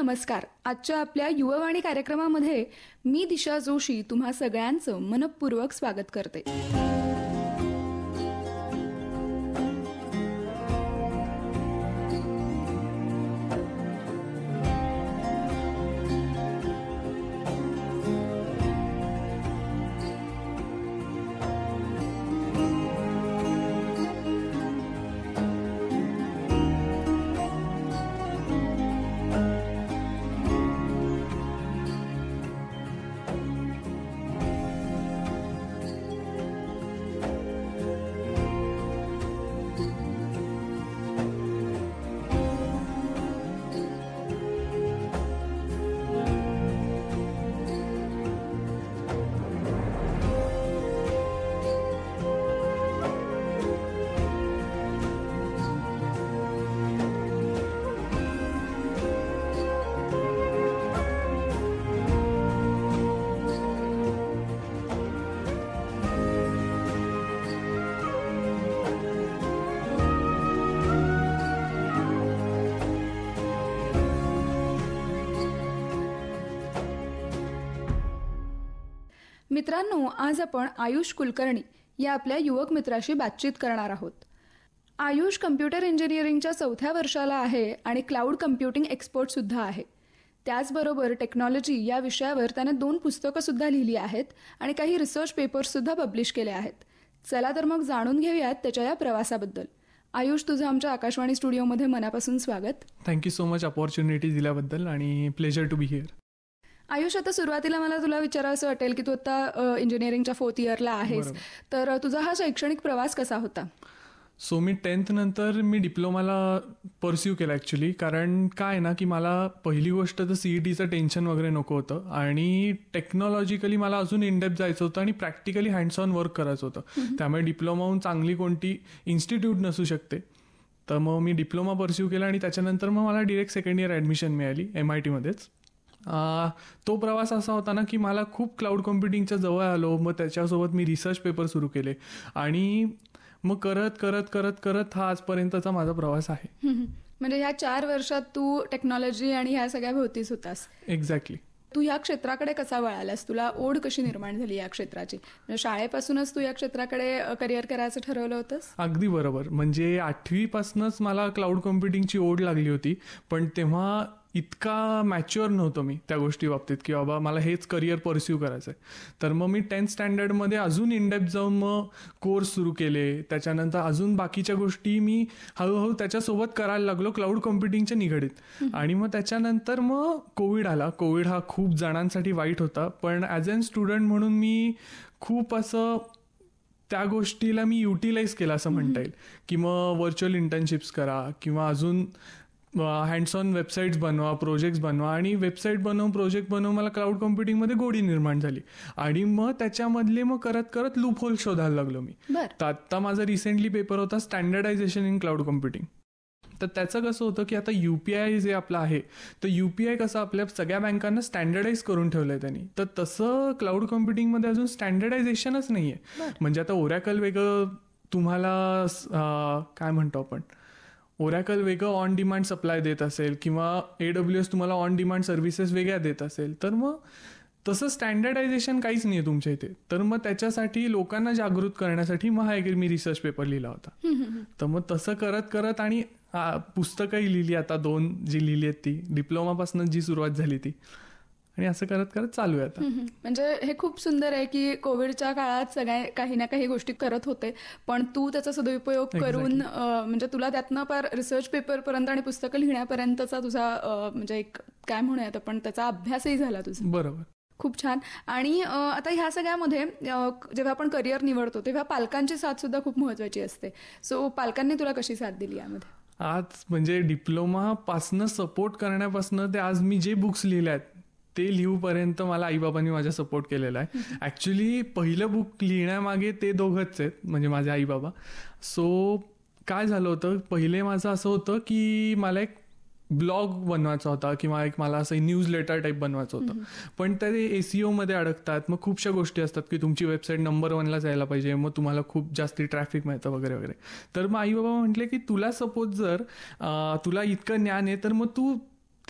नमस्कार आजच्या आपल्या युवावाणी कार्यक्रमामध्ये मी दिशा जोशी तुम्हा सगळ्यांचं मनपूर्वक स्वागत करते मित्रांनो आज आपण आयुष कुलकर्णी या आपल्या युवक मित्राशी बातचीत करणार आहोत आयुष कम्प्युटर इंजिनिअरिंगच्या चौथ्या वर्षाला आहे आणि क्लाउड कम्प्युटिंग सुद्धा आहे त्याचबरोबर टेक्नॉलॉजी या विषयावर त्याने दोन सुद्धा लिहिली आहेत आणि काही रिसर्च सुद्धा पब्लिश केले आहेत चला तर मग जाणून घेऊयात त्याच्या या प्रवासाबद्दल आयुष तुझं आमच्या आकाशवाणी स्टुडिओमध्ये मनापासून स्वागत थँक्यू सो मच अपॉर्च्युनिटी दिल्याबद्दल आणि pleasure to be here Ayush आता सुरुवातीला मला तुला विचारा असं वाटेल की तू आता इंजिनिअरिंगच्या फोर्थ इयरला आहेस तर तुझा हा शैक्षणिक प्रवास कसा होता सो मी टेन्थ नंतर मी डिप्लोमाला परस्यू केला ॲक्च्युली कारण काय ना की मला पहिली गोष्ट तर सीईटीचं e टेन्शन वगैरे नको होतं आणि टेक्नॉलॉजिकली मला अजून इनडेप जायचं होतं आणि प्रॅक्टिकली हँड्स ऑन वर्क करायचं होतं त्यामुळे डिप्लोमाहून चांगली कोणती इन्स्टिट्यूट नसू शकते तर मग मी डिप्लोमा परस्यू केला आणि त्याच्यानंतर मग मला डिरेक्ट सेकंड इयर ॲडमिशन मिळाली एम आय टीमध्येच तो प्रवास असा होता ना की मला खूप क्लाउड कॉम्प्युटिंगच्या जवळ आलो मग त्याच्यासोबत मी रिसर्च पेपर सुरू केले आणि मग करत करत करत करत हा आजपर्यंतचा माझा प्रवास आहे म्हणजे ह्या चार वर्षात तू टेक्नॉलॉजी आणि ह्या सगळ्या भोवतीच होतास एक्झॅक्टली तू या क्षेत्राकडे कसा वळालास तुला ओढ कशी निर्माण झाली या क्षेत्राची म्हणजे शाळेपासूनच तू या क्षेत्राकडे करिअर करायचं ठरवलं होतंस अगदी बरोबर म्हणजे आठवीपासूनच मला क्लाउड कॉम्प्युटिंगची ओढ लागली होती पण तेव्हा इतका मॅच्युअर नव्हतो मी त्या गोष्टी बाबतीत की बाबा मला हेच करिअर परस्यू करायचं आहे तर मग मी टेन्थ स्टँडर्डमध्ये अजून इनडेप जाऊन मग कोर्स सुरू केले त्याच्यानंतर अजून बाकीच्या गोष्टी मी हळूहळू त्याच्यासोबत करायला लागलो क्लाउड कम्प्युटिंगच्या निगडीत आणि मग त्याच्यानंतर मग कोविड आला कोविड हा खूप जणांसाठी वाईट होता पण ॲज अन स्टुडंट म्हणून मी खूप असं त्या गोष्टीला मी युटिलाइज केला असं म्हणता येईल की मग व्हर्च्युअल इंटर्नशिप्स करा किंवा अजून हँड्स ऑन वेबसाईट्स बनवा प्रोजेक्ट्स बनवा आणि वेबसाईट बनव प्रोजेक्ट बनव मला क्लाउड मध्ये गोडी निर्माण झाली आणि मग त्याच्यामधले मग करत करत लूप होल शोधायला लागलो मी तर आत्ता माझा रिसेंटली पेपर होता स्टँडर्डायझेशन इन क्लाउड कॉम्प्युटिंग तर त्याचं कसं होतं की आता युपीआय जे आपलं आहे तर युपीआय कसं आपल्या सगळ्या बँकांना स्टँडर्डाईज करून ठेवलं आहे त्यांनी तर तसं क्लाउड कम्प्युटिंगमध्ये अजून स्टँडर्डायझेशनच नाही आहे म्हणजे आता ओरॅकल वेगळं तुम्हाला काय म्हणतो आपण ओरॅकल वेगळं ऑन डिमांड सप्लाय देत असेल किंवा ए डब्ल्यू एस तुम्हाला ऑन डिमांड सर्व्हिसेस वेगळ्या देत असेल तर मग तसं स्टँडर्डायझेशन काहीच नाही तुमच्या इथे तर मग त्याच्यासाठी लोकांना जागृत करण्यासाठी मग हा एक मी रिसर्च पेपर लिहिला होता तर मग तसं करत करत आणि पुस्तकंही लिहिली आता दोन जी लिहिली आहेत ती पासून जी सुरुवात झाली ती आणि असं करत करत चालू आहे आता म्हणजे हे खूप सुंदर आहे की कोविडच्या काळात सगळ्या काही ना काही गोष्टी करत होते पण तू त्याचा सदुपयोग करून म्हणजे तुला त्यातनं पार रिसर्च पेपरपर्यंत आणि पुस्तकं लिहिण्यापर्यंतचा तुझा म्हणजे एक काय म्हणूयात आपण त्याचा अभ्यासही झाला तुझा बरोबर खूप छान आणि आता ह्या सगळ्यामध्ये जेव्हा आपण करिअर निवडतो तेव्हा पालकांची साथ सुद्धा खूप महत्वाची असते सो पालकांनी तुला कशी साथ दिली यामध्ये आज म्हणजे डिप्लोमा पासनं सपोर्ट करण्यापासून ते आज मी जे बुक्स लिहिले आहेत ते लिहूपर्यंत मला आईबाबांनी माझ्या सपोर्ट केलेला आहे ॲक्च्युली पहिलं बुक लिहिण्यामागे ते दोघंच आहेत म्हणजे माझे आईबाबा सो काय झालं होतं पहिले माझं असं होतं की मला एक ब्लॉग बनवायचा होता किंवा एक मला असं न्यूज लेटर टाईप बनवायचं होतं पण ते एसीओमध्ये e अडकतात मग खूपशा गोष्टी असतात की तुमची वेबसाईट नंबर वनला जायला पाहिजे मग तुम्हाला खूप जास्ती ट्रॅफिक मिळतं वगैरे वगैरे तर मग आई बाबा म्हटले की तुला सपोज जर तुला इतकं ज्ञान आहे तर मग तू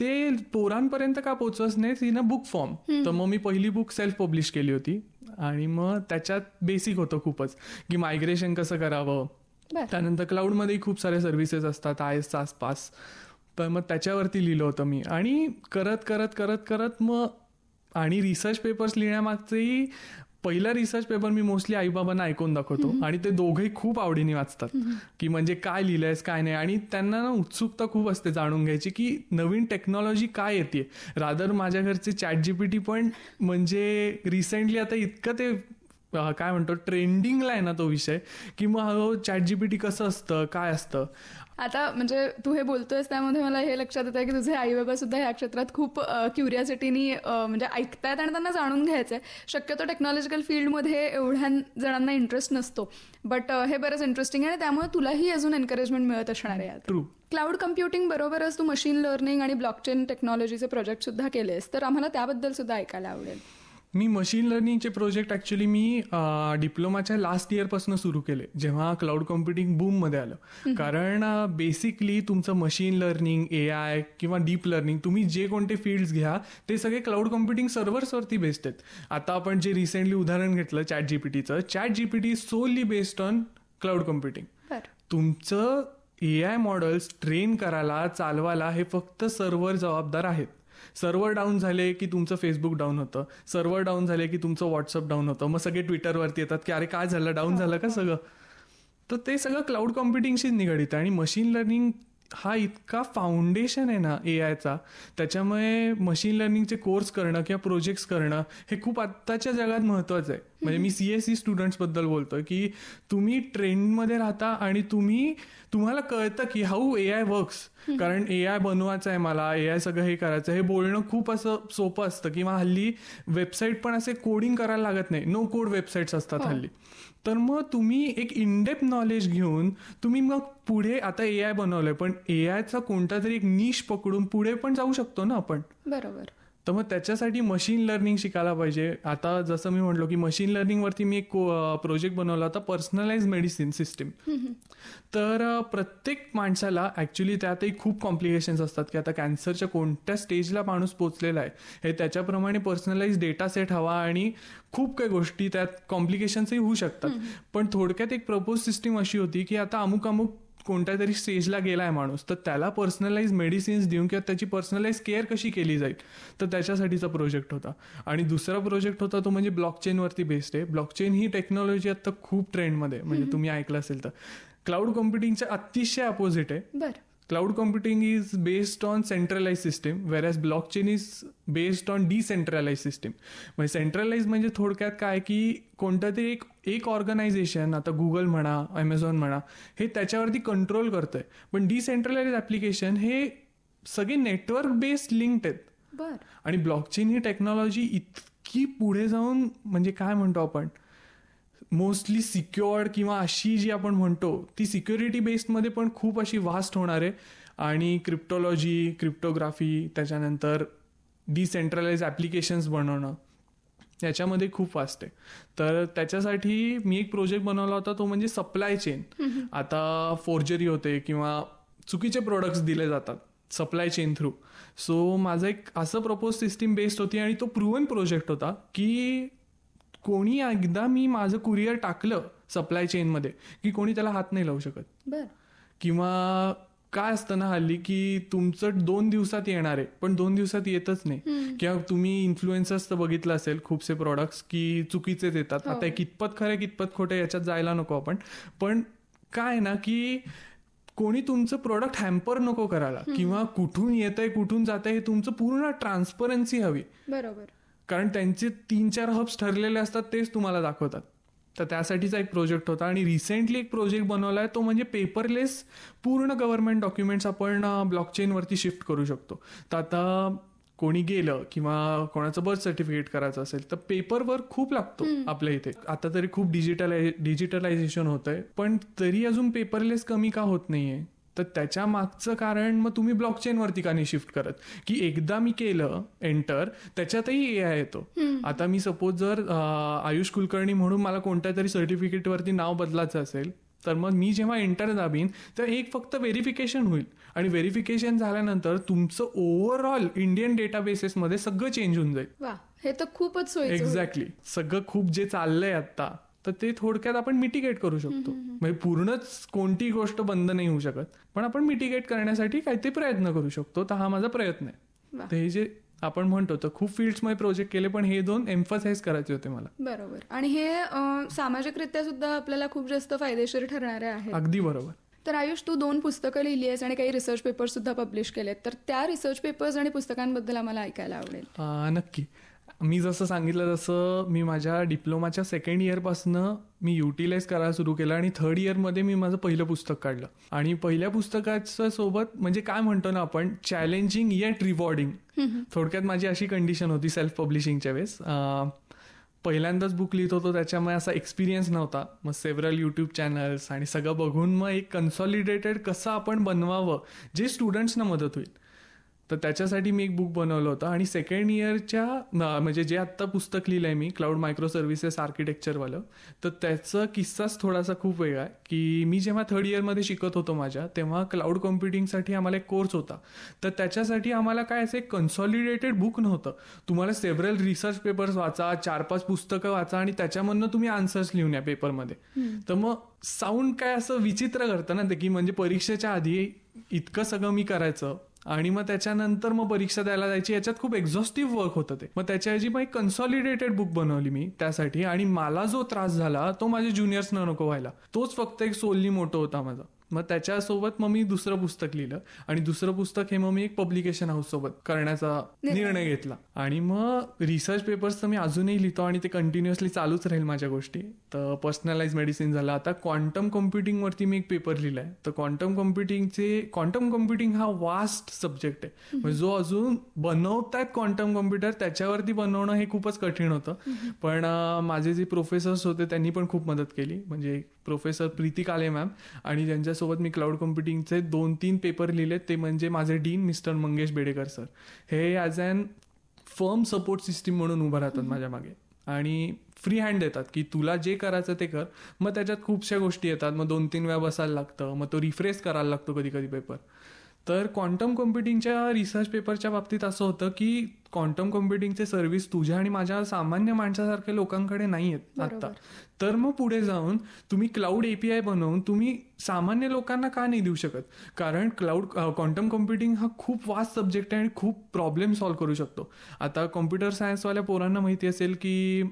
ते पोरांपर्यंत का पोहोचवस नाही इन अ बुक फॉर्म तर मग मी पहिली बुक सेल्फ पब्लिश केली होती आणि मग त्याच्यात बेसिक होतं खूपच की मायग्रेशन कसं करावं त्यानंतर क्लाउडमध्ये खूप सारे सर्व्हिसेस असतात आय एसचा आसपास तर मग त्याच्यावरती लिहिलं होतं मी आणि करत करत करत करत मग आणि रिसर्च पेपर्स लिहिण्यामागचंही पहिला रिसर्च पेपर मी मोस्टली आईबाबांना ऐकून दाखवतो आणि ते दोघेही खूप आवडीने वाचतात की म्हणजे काय लिहिलंयस काय नाही आणि त्यांना ना उत्सुकता खूप असते जाणून घ्यायची की नवीन टेक्नॉलॉजी काय येते रादर माझ्या घरचे चॅट जीपीटी पण म्हणजे रिसेंटली आता इतकं ते काय म्हणतो ट्रेंडिंगला आहे ना तो विषय की मग चॅट जीपीटी कसं असतं काय असतं आता म्हणजे तू हे बोलतोयस त्यामध्ये मला हे लक्षात येतं की तुझे आई बाबा सुद्धा ह्या क्षेत्रात खूप क्युरियासिटीनी म्हणजे ऐकतायत आणि त्यांना जाणून घ्यायचं आहे शक्यतो टेक्नॉलॉजिकल फील्डमध्ये एवढ्या जणांना इंटरेस्ट नसतो बट हे बरंच इंटरेस्टिंग आहे आणि त्यामुळे तुलाही अजून एनकरेजमेंट मिळत असणार आहे ट्रू क्लाउड कम्प्युटिंग बरोबरच तू मशीन लर्निंग आणि ब्लॉकचेन टेक्नॉलॉजीचे प्रोजेक्ट सुद्धा केलेस तर आम्हाला त्याबद्दल सुद्धा ऐकायला आवडेल मी मशीन लर्निंगचे प्रोजेक्ट ॲक्च्युली मी डिप्लोमाच्या लास्ट इयरपासून सुरू केले जेव्हा क्लाउड कॉम्प्युटिंग बूममध्ये आलं कारण बेसिकली तुमचं मशीन लर्निंग ए आय किंवा डीप लर्निंग तुम्ही जे कोणते फील्ड्स घ्या ते सगळे क्लाउड कॉम्प्युटिंग सर्व्हर्सवरती बेस्ड आहेत आता आपण जे रिसेंटली उदाहरण घेतलं चॅट जीपीटीचं chat GPT solely based on cloud computing तुमचं ए आय मॉडेल्स ट्रेन करायला चालवायला हे फक्त सर्व्हर जबाबदार आहेत सर्व्हर डाऊन झाले की तुमचं फेसबुक डाऊन होतं सर्व्हर डाऊन झाले की तुमचं व्हॉट्सअप डाऊन होतं मग सगळे ट्विटरवरती येतात की अरे काय झालं डाऊन हो, झालं का हो. सगळं तर ते सगळं क्लाउड कॉम्प्युटिंगशीच निगडित आहे आणि मशीन लर्निंग हा इतका फाउंडेशन आहे ना ए आयचा त्याच्यामुळे मशीन लर्निंगचे कोर्स करणं किंवा प्रोजेक्ट्स करणं हे खूप आत्ताच्या जगात महत्वाचं आहे म्हणजे मी सी एस सी बद्दल बोलतो की तुम्ही ट्रेंडमध्ये राहता आणि तुम्ही तुम्हाला कळतं की हाऊ ए आय वर्क्स कारण ए आय बनवायचं आहे मला ए आय सगळं हे करायचं हे बोलणं खूप असं सोपं असतं किंवा हल्ली वेबसाईट पण असे कोडिंग करायला लागत नाही नो कोड वेबसाईट्स असतात हो. हल्ली तर मग तुम्ही एक इनडेप्थ नॉलेज घेऊन तुम्ही मग पुढे आता ए आय बनवलंय पण ए आयचा कोणता तरी एक निश पकडून पुढे पण जाऊ शकतो ना आपण बरोबर तर मग त्याच्यासाठी मशीन लर्निंग शिकायला पाहिजे आता जसं मी म्हटलो की मशीन लर्निंगवरती मी एक प्रोजेक्ट बनवला होता पर्सनलाइज मेडिसिन सिस्टीम तर प्रत्येक माणसाला ॲक्च्युली त्यातही खूप कॉम्प्लिकेशन्स असतात की आता कॅन्सरच्या कोणत्या स्टेजला माणूस पोचलेला आहे हे त्याच्याप्रमाणे पर्सनलाइज डेटा सेट हवा आणि खूप काही गोष्टी त्यात कॉम्प्लिकेशन्सही होऊ शकतात पण थोडक्यात एक प्रपोज सिस्टीम अशी होती की आता अमुक अमुक कोणत्या तरी स्टेजला गेला आहे माणूस तर त्याला पर्सनलाइज मेडिसिन्स देऊन किंवा त्याची पर्सनलाइज केअर कशी केली जाईल तर त्याच्यासाठीचा प्रोजेक्ट होता आणि दुसरा प्रोजेक्ट होता तो म्हणजे ब्लॉकचेनवरती बेस्ड आहे ब्लॉकचेन ही टेक्नॉलॉजी आता खूप ट्रेंडमध्ये म्हणजे तुम्ही ऐकलं असेल तर क्लाउड कॉम्प्युटिंगच्या अतिशय अपोजिट आहे is based on centralise system whereas blockchain is based on decentralise system म्हणजे सेंट्रलाइज म्हणजे थोडक्यात काय की कोणतं तरी एक एक ऑर्गनायझेशन आता गुगल म्हणा ॲमेझॉन म्हणा हे त्याच्यावरती कंट्रोल करतं आहे पण डिसेंट्रलाइज ॲप्लिकेशन हे सगळे नेटवर्क बेस्ड लिंक्ड आहेत आणि ब्लॉकचेन ही टेक्नॉलॉजी इतकी पुढे जाऊन म्हणजे काय म्हणतो आपण मोस्टली सिक्युअर्ड किंवा अशी जी आपण म्हणतो ती सिक्युरिटी बेस्डमध्ये पण खूप अशी वास्ट होणार आहे आणि क्रिप्टॉलॉजी क्रिप्टोग्राफी त्याच्यानंतर डिसेंट्रलाइज ॲप्लिकेशन्स बनवणं याच्यामध्ये खूप वास्ट आहे तर त्याच्यासाठी मी एक प्रोजेक्ट बनवला होता तो म्हणजे सप्लाय चेन आता फोर्जरी होते किंवा चुकीचे प्रोडक्ट्स दिले जातात सप्लाय चेन थ्रू सो माझा एक असं प्रपोज सिस्टीम बेस्ड होती आणि तो प्रूव्हन प्रोजेक्ट होता की कोणी एकदा मी माझं कुरिअर टाकलं सप्लाय चेन मध्ये की कोणी त्याला हात नाही लावू शकत किंवा काय असतं ना हल्ली की तुमचं दोन दिवसात येणार आहे पण दोन दिवसात येतच नाही किंवा तुम्ही इन्फ्लुएन्सर्स तर बघितलं असेल खूपसे प्रॉडक्ट्स की चुकीचेच येतात हो. आता कितपत खरे कितपत खोटे याच्यात जायला नको आपण पण काय ना की कोणी तुमचं प्रोडक्ट हॅम्पर नको करायला किंवा कुठून येत आहे कुठून जात हे तुमचं पूर्ण ट्रान्सपरन्सी हवी बरोबर कारण त्यांचे तीन चार हब्स ठरलेले असतात तेच तुम्हाला दाखवतात तर त्यासाठीचा एक प्रोजेक्ट होता आणि रिसेंटली एक प्रोजेक्ट बनवला आहे तो म्हणजे पेपरलेस पूर्ण गव्हर्नमेंट डॉक्युमेंट्स आपण ब्लॉकचेनवरती शिफ्ट करू शकतो तर आता कोणी गेलं किंवा कोणाचं बर्थ सर्टिफिकेट करायचं असेल तर पेपर वर्क खूप लागतो आपल्या इथे आता तरी खूप डिजिटलाय डिजिटलायझेशन होत आहे पण तरी अजून पेपरलेस कमी का होत नाहीये तर त्याच्या मागचं कारण मग तुम्ही वरती का नाही शिफ्ट करत की एकदा मी केलं एंटर त्याच्यातही ए आय येतो आता मी सपोज जर आयुष कुलकर्णी म्हणून मला कोणत्या तरी सर्टिफिकेटवरती नाव बदलायचं असेल तर मग मी जेव्हा एंटर दाबीन तर एक फक्त व्हेरिफिकेशन होईल आणि व्हेरिफिकेशन झाल्यानंतर तुमचं ओव्हरऑल इंडियन डेटाबेसेसमध्ये सगळं चेंज होऊन जाईल हे तर खूपच एक्झॅक्टली सगळं खूप जे चाललंय आता तर ते थोडक्यात आपण मिटिगेट करू शकतो म्हणजे पूर्णच कोणती गोष्ट बंद नाही होऊ शकत पण आपण मिटिगेट करण्यासाठी काहीतरी प्रयत्न करू शकतो तर हा माझा प्रयत्न आहे ते हे जे आपण म्हणतो तर खूप फील्डमध्ये प्रोजेक्ट केले पण हे दोन एम्फसाईज करायचे होते मला बरोबर आणि हे सामाजिकरित्या सुद्धा आपल्याला खूप जास्त फायदेशीर ठरणारे आहे अगदी बरोबर तर आयुष तू दोन पुस्तकं लिहिली आहेस आणि काही रिसर्च पेपर सुद्धा पब्लिश केलेत तर त्या रिसर्च पेपर्स आणि पुस्तकांबद्दल आम्हाला ऐकायला आवडेल नक्की मी जसं सांगितलं तसं मी माझ्या डिप्लोमाच्या सेकंड इयरपासनं मी युटिलाइज करायला सुरू केलं आणि थर्ड इयरमध्ये मी माझं पहिलं पुस्तक काढलं आणि पहिल्या पुस्तकाच्या सोबत म्हणजे काय म्हणतो ना आपण चॅलेंजिंग येट रिवॉर्डिंग थोडक्यात माझी अशी कंडिशन होती सेल्फ पब्लिशिंगच्या वेळेस पहिल्यांदाच बुक लिहित होतो त्याच्यामुळे असा एक्सपिरियन्स नव्हता मग सेव्हरल यूट्यूब चॅनल्स आणि सगळं बघून मग एक कन्सॉलिडेटेड कसं आपण बनवावं जे स्टुडंट्सना मदत होईल तर त्याच्यासाठी मी एक बुक बनवलं होतं आणि सेकंड इयरच्या म्हणजे जे आत्ता पुस्तक लिहिलं आहे मी क्लाउड मायक्रो सर्व्हिसेस आर्किटेक्चरवालं तर त्याचा किस्साच थोडासा खूप वेगळा आहे की मी जेव्हा थर्ड इयरमध्ये शिकत होतो माझ्या तेव्हा क्लाउड कॉम्प्युटिंगसाठी आम्हाला एक कोर्स होता तर त्याच्यासाठी आम्हाला काय असं एक कन्सॉलिडेटेड बुक नव्हतं तुम्हाला सेव्हरल रिसर्च पेपर्स वाचा चार पाच पुस्तकं वाचा आणि त्याच्यामधनं तुम्ही आन्सर्स लिहून या पेपरमध्ये तर मग साऊंड काय असं विचित्र करतं ना ते की म्हणजे परीक्षेच्या आधी इतकं सगळं मी करायचं आणि मग त्याच्यानंतर मग परीक्षा द्यायला जायची याच्यात खूप एक्झॉस्टिव्ह वर्क होतं ते मग त्याच्याऐवजी मग एक कन्सॉलिडेटेड बुक बनवली मी त्यासाठी आणि मला जो त्रास झाला तो माझ्या ज्युनियर्सना नको व्हायला तोच फक्त एक सोलनी मोठं होता माझा मग त्याच्यासोबत मग मी दुसरं पुस्तक लिहिलं आणि दुसरं पुस्तक हे मग मी एक पब्लिकेशन हाऊस सोबत करण्याचा निर्णय घेतला आणि मग रिसर्च पेपर्स तर मी अजूनही लिहितो आणि ते कंटिन्युअसली चालूच राहील माझ्या गोष्टी तर पर्सनलाइज मेडिसिन झालं आता क्वांटम कॉम्प्युटिंगवरती वरती मी एक पेपर लिहिलाय तर क्वांटम कम्प्युटिंगचे क्वांटम कॉम्प्युटिंग हा वास्ट सब्जेक्ट आहे म्हणजे जो अजून बनवतायत क्वांटम कॉम्प्युटर त्याच्यावरती बनवणं हे खूपच कठीण होतं पण माझे जे प्रोफेसर्स होते त्यांनी पण खूप मदत केली म्हणजे प्रोफेसर प्रीती काले मॅम आणि ज्यांच्या त्यांच्यासोबत मी क्लाउड कॉम्प्युटिंगचे दोन तीन पेपर लिहिले ते म्हणजे माझे dean mister Mangesh Bedekar sir हे as an firm support system म्हणून उभं राहतात माझ्या मागे आणि फ्री हँड देतात की तुला जे करायचं ते कर मग त्याच्यात खूपशा गोष्टी येतात मग दोन तीन वेळा बसायला लागतं मग तो रिफ्रेश करायला लागतो कधी कधी पेपर तर क्वांटम कॉम्प्युटिंगच्या रिसर्च पेपरच्या बाबतीत असं होतं की क्वांटम कॉम्प्युटिंगचे सर्व्हिस तुझ्या आणि माझ्या सामान्य माणसासारख्या लोकांकडे नाही आहेत आता तर मग पुढे जाऊन तुम्ही क्लाउड एपीआय बनवून तुम्ही सामान्य लोकांना का नाही देऊ शकत कारण क्लाउड क्वांटम कॉम्प्युटिंग हा खूप वास्ट सब्जेक्ट आहे आणि खूप प्रॉब्लेम सॉल्व्ह करू शकतो आता कॉम्प्युटर सायन्सवाल्या पोरांना माहिती असेल की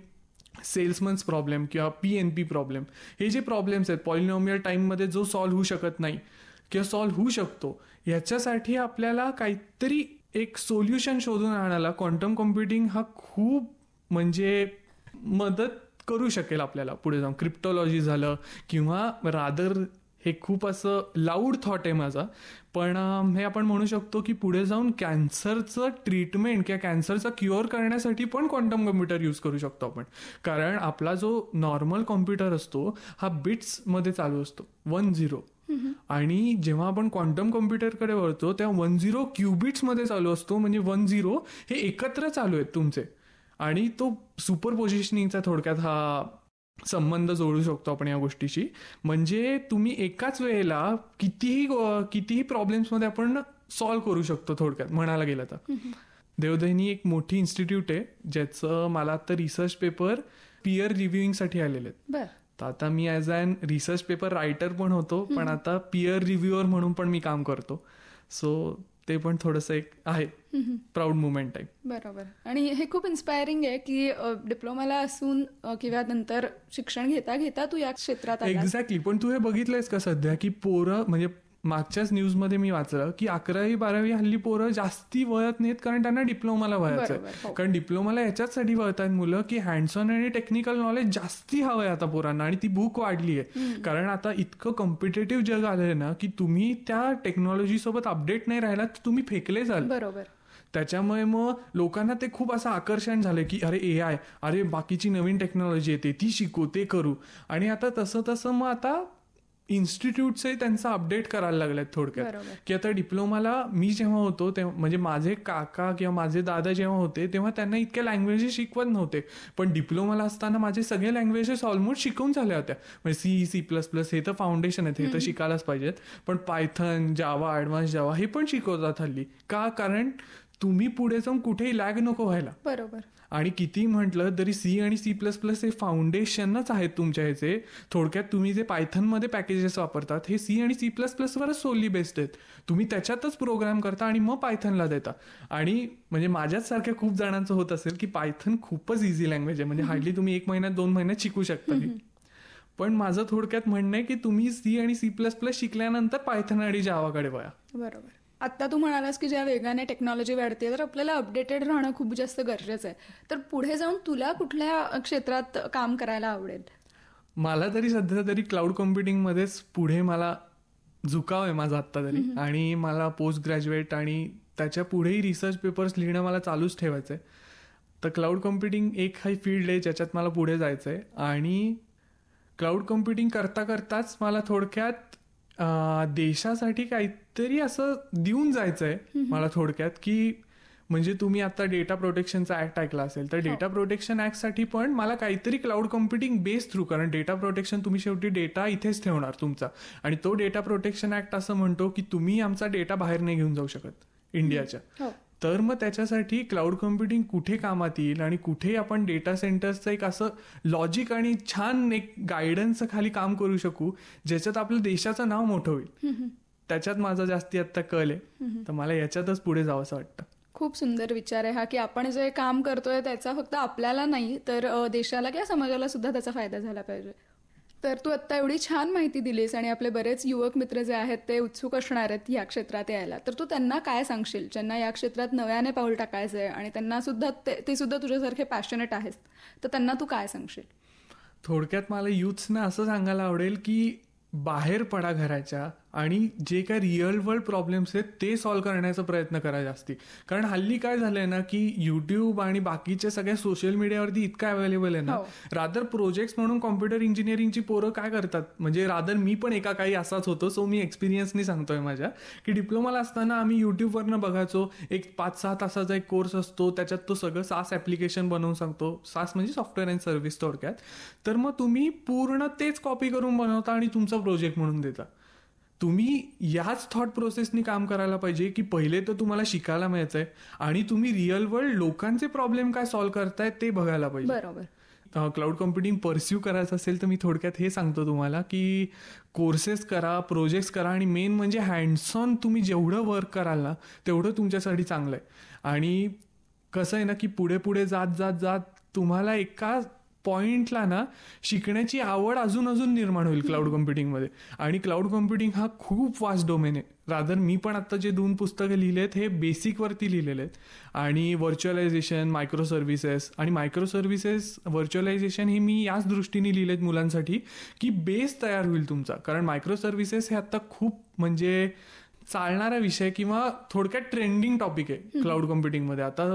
सेल्समन्स प्रॉब्लेम किंवा पी एन पी प्रॉब्लेम हे जे प्रॉब्लेम्स आहेत पॉलिनॉमियल टाईममध्ये जो सॉल्व्ह होऊ शकत नाही किंवा सॉल्व्ह होऊ शकतो याच्यासाठी आपल्याला काहीतरी एक सोल्युशन शोधून आणायला क्वांटम कॉम्प्युटिंग हा खूप म्हणजे मदत करू शकेल आपल्याला पुढे जाऊन क्रिप्टॉलॉजी झालं किंवा रादर हे खूप असं लाऊड थॉट आहे माझा पण हे आपण म्हणू शकतो की पुढे जाऊन कॅन्सरचं ट्रीटमेंट किंवा कॅन्सरचा क्युअर करण्यासाठी पण क्वांटम कॉम्प्युटर यूज करू शकतो आपण कारण आपला जो नॉर्मल कॉम्प्युटर असतो हा बिट्समध्ये चालू असतो वन झिरो आणि जेव्हा आपण क्वांटम कॉम्प्युटरकडे वळतो तेव्हा वन झिरो क्युबिट्स मध्ये चालू असतो म्हणजे वन झिरो हे एकत्र चालू आहेत तुमचे आणि तो सुपर पोझिशनिंगचा थोडक्यात हा संबंध जोडू शकतो आपण या गोष्टीशी म्हणजे तुम्ही एकाच वेळेला कितीही कितीही मध्ये आपण सॉल्व्ह करू शकतो थोडक्यात म्हणायला गेलं तर देवदहिनी एक मोठी इन्स्टिट्यूट आहे ज्याचं मला आता रिसर्च पेपर पियर रिव्ह्युईंगसाठी आलेले आहेत तर आता मी as an research paper writer पण होतो पण आता पियर रिव्ह्युअर म्हणून पण मी काम करतो सो ते पण थोडस एक आहे प्राऊड मुमेंट आहे बरोबर आणि हे खूप इन्स्पायरिंग आहे की डिप्लोमाला असून किंवा नंतर शिक्षण घेता घेता तू या क्षेत्रात एक्झॅक्टली पण तू हे बघितलंयस का सध्या की पोरं म्हणजे मागच्याच न्यूजमध्ये मी वाचलं की अकरावी बारावी हल्ली पोरं जास्ती वळत नाहीत कारण त्यांना डिप्लोमाला वळायचं हो. कारण डिप्लोमाला याच्याचसाठी वळत आहेत मुलं की हँडसॉन आणि टेक्निकल नॉलेज जास्ती हवं आहे आता पोरांना आणि ती भूक वाढली आहे कारण आता इतकं कॉम्पिटेटिव्ह जग आहे ना की तुम्ही त्या टेक्नॉलॉजी सोबत अपडेट नाही राहिलात तर तुम्ही फेकले जाल बरोबर त्याच्यामुळे मग लोकांना ते खूप असं आकर्षण झालं की अरे ए आय अरे बाकीची नवीन टेक्नॉलॉजी येते ती शिकू ते करू आणि आता तसं तसं मग आता इन्स्टिट्यूटचे त्यांचा अपडेट करायला लागलेत थोडक्यात की आता डिप्लोमाला मी जेव्हा होतो तेव्हा म्हणजे माझे काका किंवा माझे दादा जेव्हा होते तेव्हा त्यांना इतक्या लँग्वेजेस शिकवत नव्हते पण डिप्लोमाला असताना माझे सगळे लँग्वेजेस ऑलमोस्ट शिकवून झाल्या होत्या म्हणजे सी सी प्लस प्लस हे तर फाउंडेशन आहेत हे तर शिकायलाच पाहिजेत पण पायथन जावा ॲडव्हान्स जावा हे पण शिकवतात हल्ली का कारण तुम्ही पुढे जाऊन कुठेही लॅग नको व्हायला बरोबर आणि किती म्हटलं तरी सी आणि सी प्लस प्लस हे फाउंडेशनच आहेत तुमच्या ह्याचे थोडक्यात तुम्ही जे पायथनमध्ये पॅकेजेस वापरतात हे सी आणि सी प्लस वरच सोली बेस्ड आहेत तुम्ही त्याच्यातच प्रोग्राम करता आणि मग पायथनला देता आणि म्हणजे माझ्याच सारख्या खूप जणांचं होत असेल की पायथन खूपच इझी लँग्वेज आहे म्हणजे हार्डली तुम्ही एक महिन्यात दोन महिन्यात शिकू शकता पण माझं थोडक्यात म्हणणं आहे की तुम्ही सी आणि सी प्लस प्लस शिकल्यानंतर पायथन आणि जावाकडे वया बरोबर आत्ता तू म्हणालास की ज्या वेगाने टेक्नॉलॉजी वाढते तर आपल्याला अपडेटेड राहणं खूप जास्त गरजेचं आहे तर पुढे जाऊन तुला कुठल्या क्षेत्रात काम करायला आवडेल मला तरी सध्या तरी क्लाउड कॉम्प्युटिंगमध्येच पुढे मला झुकाव आहे माझा आत्ता तरी आणि मला पोस्ट ग्रॅज्युएट आणि त्याच्या पुढेही रिसर्च पेपर्स लिहिणं मला चालूच ठेवायचं आहे तर क्लाउड कॉम्प्युटिंग एक हा फील्ड आहे ज्याच्यात मला पुढे जायचं आहे आणि क्लाउड कॉम्प्युटिंग करता करताच मला थोडक्यात देशासाठी काही तरी असं देऊन जायचंय मला थोडक्यात की म्हणजे तुम्ही आता डेटा प्रोटेक्शनचा ऍक्ट ऐकला असेल तर डेटा प्रोटेक्शन ऍक्ट साठी पण मला काहीतरी क्लाउड कम्प्युटिंग बेस थ्रू कारण डेटा प्रोटेक्शन तुम्ही शेवटी डेटा इथेच ठेवणार तुमचा आणि तो डेटा प्रोटेक्शन ऍक्ट असं म्हणतो की तुम्ही आमचा डेटा बाहेर नाही घेऊन जाऊ शकत इंडियाच्या हो. तर मग त्याच्यासाठी क्लाउड कम्प्युटिंग कुठे कामात येईल आणि कुठे आपण डेटा सेंटर्सचं एक असं लॉजिक आणि छान एक गायडन्स खाली काम करू शकू ज्याच्यात आपल्या देशाचं नाव मोठं होईल त्याच्यात माझा जास्ती आता कल आहे तर मला याच्यातच पुढे जावं असं वाटतं खूप सुंदर विचार आहे हा की आपण जे काम करतोय त्याचा फक्त आपल्याला नाही तर देशाला किंवा समाजाला सुद्धा त्याचा फायदा झाला पाहिजे तर तू आत्ता एवढी छान माहिती दिलीस आणि आपले बरेच युवक मित्र जे आहेत ते उत्सुक असणार आहेत या क्षेत्रात यायला तर तू त्यांना काय सांगशील ज्यांना या क्षेत्रात नव्याने पाऊल टाकायचं आहे आणि त्यांना सुद्धा ते, सुद्धा तुझ्यासारखे पॅशनेट आहेस तर त्यांना तू काय सांगशील थोडक्यात मला युथ्सना असं सांगायला आवडेल की बाहेर पडा घराच्या आणि जे काय रिअल वर्ल्ड प्रॉब्लेम्स आहेत ते सॉल्व्ह करण्याचा प्रयत्न करा जास्ती कारण हल्ली काय झालंय ना की युट्यूब आणि बाकीच्या सगळ्या सोशल मीडियावरती इतका अवेलेबल आहे ना रादर हो. प्रोजेक्ट म्हणून कॉम्प्युटर इंजिनिअरिंगची पोरं काय करतात म्हणजे रादर मी पण एका काही असाच होतो सो मी एक्सपिरियन्सनी सांगतोय माझ्या की डिप्लोमाला असताना आम्ही युट्यूबवरनं बघायचो एक पाच सहा तासाचा एक कोर्स असतो त्याच्यात तो सगळं सास ऍप्लिकेशन बनवून सांगतो सास म्हणजे सॉफ्टवेअर अँड सर्व्हिस थोडक्यात तर मग तुम्ही पूर्ण तेच कॉपी करून बनवता आणि तुमचा प्रोजेक्ट म्हणून देता तुम्ही याच थॉट प्रोसेसनी काम करायला पाहिजे की पहिले तर तुम्हाला शिकायला मिळायचंय आणि तुम्ही रिअल वर्ल्ड लोकांचे प्रॉब्लेम काय सॉल्व्ह करताय ते बघायला पाहिजे बरोबर क्लाउड कम्प्युटिंग परस्यू करायचं असेल तर मी थोडक्यात हे सांगतो तुम्हाला की कोर्सेस करा प्रोजेक्ट्स करा आणि मेन म्हणजे हँडसॉन तुम्ही जेवढं वर्क कराल ना तेवढं तुमच्यासाठी चांगलं आहे आणि कसं आहे ना की पुढे पुढे जात जात जात तुम्हाला एका पॉइंटला ना शिकण्याची आवड अजून अजून निर्माण होईल क्लाउड कम्प्युटिंगमध्ये आणि क्लाउड कॉम्प्युटिंग हा खूप वास्ट डोमेन आहे राधर मी पण आता जे दोन पुस्तकं लिहिले आहेत हे बेसिकवरती लिहिलेले आहेत आणि व्हर्च्युअलायझेशन मायक्रो सर्व्हिसेस आणि मायक्रो सर्व्हिसेस व्हर्च्युअलायझेशन हे मी याच दृष्टीने लिहिलेत मुलांसाठी की बेस तयार होईल तुमचा कारण मायक्रो सर्व्हिसेस हे आता खूप म्हणजे चालणारा विषय किंवा थोडक्यात ट्रेंडिंग टॉपिक आहे क्लाउड कॉम्प्युटिंगमध्ये आता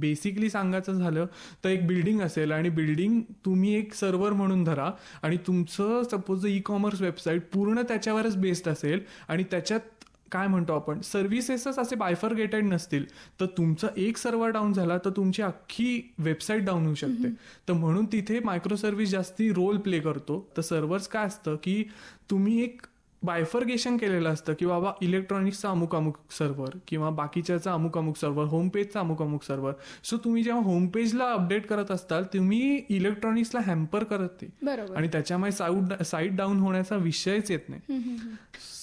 बेसिकली सांगायचं झालं तर एक बिल्डिंग असेल आणि बिल्डिंग तुम्ही एक सर्व्हर म्हणून धरा आणि तुमचं सपोज ई कॉमर्स वेबसाईट पूर्ण त्याच्यावरच बेस्ड असेल आणि त्याच्यात काय म्हणतो आपण सर्व्हिसेसच असे बायफरगेटेड नसतील तर तुमचा एक सर्व्हर डाऊन झाला तर तुमची अख्खी वेबसाईट डाऊन होऊ शकते तर म्हणून तिथे मायक्रो सर्व्हिस जास्ती रोल प्ले करतो तर सर्व्हर्स काय असतं की तुम्ही एक बायफर्गेशन केलेलं असतं की बाबा इलेक्ट्रॉनिक्सचा अमुक अमुक सर्व्हर किंवा बाकीच्याचा अमुक अमुक सर्व्हर होमपेजचा अमुक अमुक सर्व्हर सो तुम्ही जेव्हा होमपेजला अपडेट करत असताल तुम्ही इलेक्ट्रॉनिक्सला हॅम्पर करत ते आणि त्याच्यामुळे साऊट साईट डाऊन होण्याचा विषयच येत नाही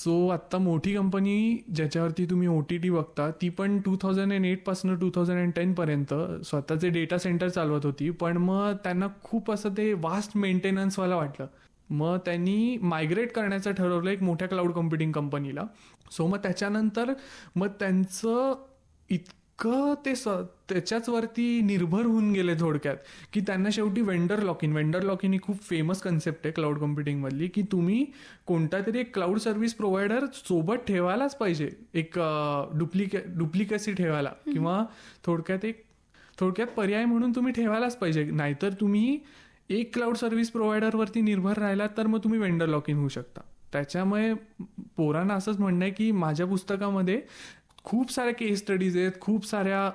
सो आत्ता मोठी कंपनी ज्याच्यावरती तुम्ही ओ टी टी बघता ती पण टू थाउजंड अँड एट पासून टू थाउजंड अँड टेन पर्यंत स्वतःचे डेटा सेंटर चालवत होती पण मग त्यांना खूप असं ते वास्ट मेंटेनन्सवाला वाटलं मग त्यांनी मायग्रेट करण्याचं ठरवलं एक मोठ्या क्लाउड कम्प्युटिंग कंपनीला सो मग त्याच्यानंतर मग त्यांचं इतकं ते स त्याच्याच वरती निर्भर होऊन गेले थोडक्यात की त्यांना शेवटी vendor lock in vendor in ही खूप फेमस कन्सेप्ट आहे क्लाउड कम्प्युटिंगमधली की तुम्ही कोणता तरी एक क्लाउड सर्व्हिस प्रोव्हायडर सोबत ठेवायलाच पाहिजे एक डुप्लिके डुप्लिकसी ठेवायला किंवा थोडक्यात एक थोडक्यात पर्याय म्हणून तुम्ही ठेवायलाच पाहिजे नाहीतर तुम्ही एक क्लाउड सर्व्हिस प्रोव्हायडरवरती निर्भर राहिला तर मग तुम्ही वेंडर लॉक इन होऊ शकता त्याच्यामुळे पोरांना असंच म्हणणं आहे की माझ्या पुस्तकामध्ये खूप साऱ्या केस स्टडीज आहेत खूप साऱ्या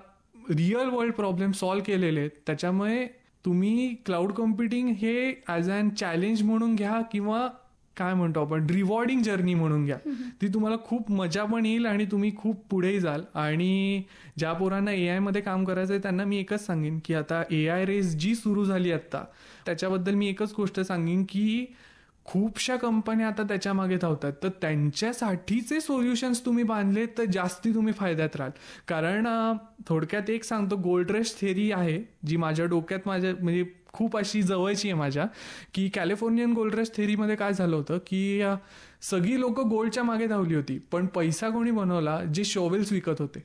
रिअल वर्ल्ड प्रॉब्लेम सॉल्व्ह केलेले आहेत त्याच्यामुळे तुम्ही क्लाउड कॉम्प्युटिंग हे ॲज अन चॅलेंज म्हणून घ्या किंवा काय म्हणतो आपण रिवॉर्डिंग जर्नी म्हणून घ्या ती तुम्हाला खूप मजा पण येईल आणि तुम्ही खूप पुढेही जाल आणि ज्या पोरांना ए आयमध्ये काम करायचं आहे त्यांना मी एकच सांगेन की आता ए आय रेस जी सुरू झाली आत्ता त्याच्याबद्दल मी एकच गोष्ट सांगेन की खूपशा कंपन्या आता त्याच्या मागे धावतात तर त्यांच्यासाठीचे सोल्युशन्स तुम्ही बांधले तर जास्ती तुम्ही फायद्यात राहाल कारण थोडक्यात एक सांगतो गोल्ड रश थेरी आहे जी माझ्या डोक्यात माझ्या म्हणजे खूप अशी जवळची आहे माझ्या की कॅलिफोर्नियन गोल्ड रश थेरीमध्ये काय झालं होतं की सगळी लोक गोल्डच्या मागे धावली होती पण पैसा कोणी बनवला जे शोवेल्स विकत होते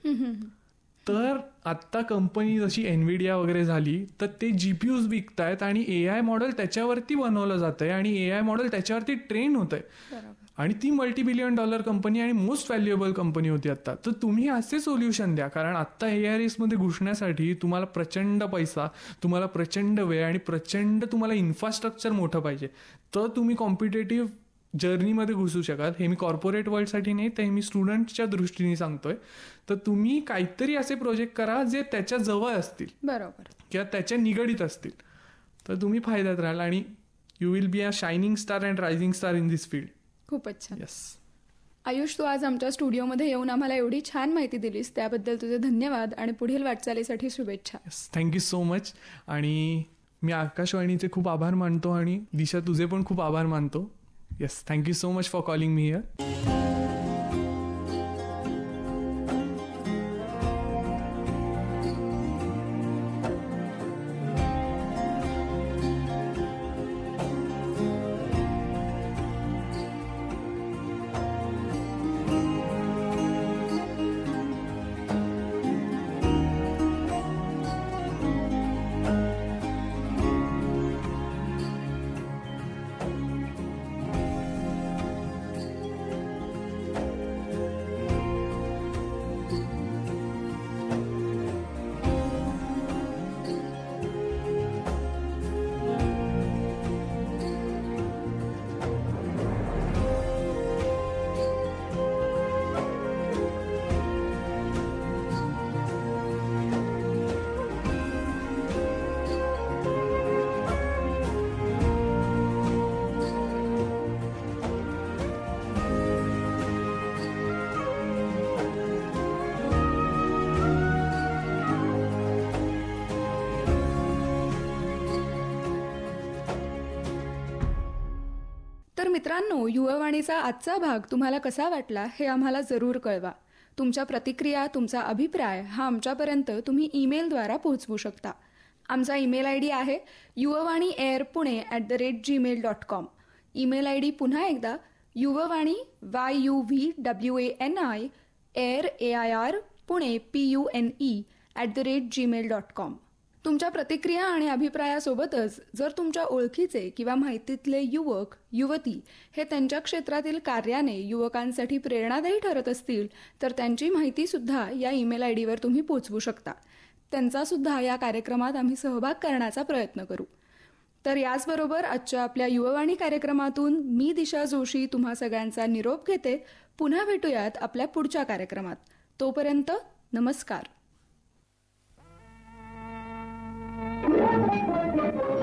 तर आत्ता कंपनी जशी एनव्हिडिया वगैरे झाली तर ते जीपीयूज विकतायत आणि ए आय मॉडेल त्याच्यावरती बनवलं जात आहे आणि ए आय मॉडेल त्याच्यावरती ट्रेन होत आहे आणि ती मल्टीबिलियन डॉलर कंपनी आणि मोस्ट व्हॅल्युएबल कंपनी होती आत्ता तर तुम्ही असे सोल्युशन द्या कारण आत्ता ए आर एसमध्ये घुसण्यासाठी तुम्हाला प्रचंड पैसा तुम्हाला प्रचंड वेळ आणि प्रचंड तुम्हाला इन्फ्रास्ट्रक्चर मोठं पाहिजे तर तुम्ही कॉम्पिटेटिव्ह जर्नीमध्ये घुसू शकाल हे मी कॉर्पोरेट वर्ल्डसाठी नाही तर हे मी स्टुडंटच्या दृष्टीने सांगतोय तर तुम्ही काहीतरी असे प्रोजेक्ट करा जे त्याच्या जवळ असतील बरोबर किंवा त्याच्या निगडीत असतील तर तुम्ही फायद्यात राहाल आणि you will be a shining star and rising star in this field खूपच छान यस आयुष तू आज आमच्या स्टुडिओमध्ये येऊन आम्हाला एवढी छान माहिती दिलीस त्याबद्दल तुझे धन्यवाद आणि पुढील वाटचालीसाठी शुभेच्छा थँक्यू सो मच आणि मी आकाशवाणीचे खूप आभार मानतो आणि दिशा तुझे पण खूप आभार मानतो yes thank you so much for calling me here मित्रांनो युवावाणीचा आजचा भाग तुम्हाला कसा वाटला हे आम्हाला जरूर कळवा तुमच्या प्रतिक्रिया तुमचा अभिप्राय हा आमच्यापर्यंत तुम्ही ईमेलद्वारा पोहोचवू शकता आमचा ईमेल आय डी आहे Yuvavani air Pune at the rate Gmail dot com email I D पुन्हा एकदा Yuvavani Y U V W A N I air A I R Pune P U N E at the rate Gmail dot com तुमच्या प्रतिक्रिया आणि अभिप्रायासोबतच जर तुमच्या ओळखीचे किंवा माहितीतले युवक युवती हे त्यांच्या क्षेत्रातील कार्याने युवकांसाठी प्रेरणादायी ठरत असतील तर त्यांची माहिती सुद्धा या ईमेल आय डीवर तुम्ही पोचवू शकता त्यांचा सुद्धा या कार्यक्रमात आम्ही सहभाग करण्याचा प्रयत्न करू तर याचबरोबर आजच्या आपल्या युववाणी कार्यक्रमातून मी दिशा जोशी तुम्हा सगळ्यांचा निरोप घेते पुन्हा भेटूयात आपल्या पुढच्या कार्यक्रमात तोपर्यंत नमस्कार Thank you.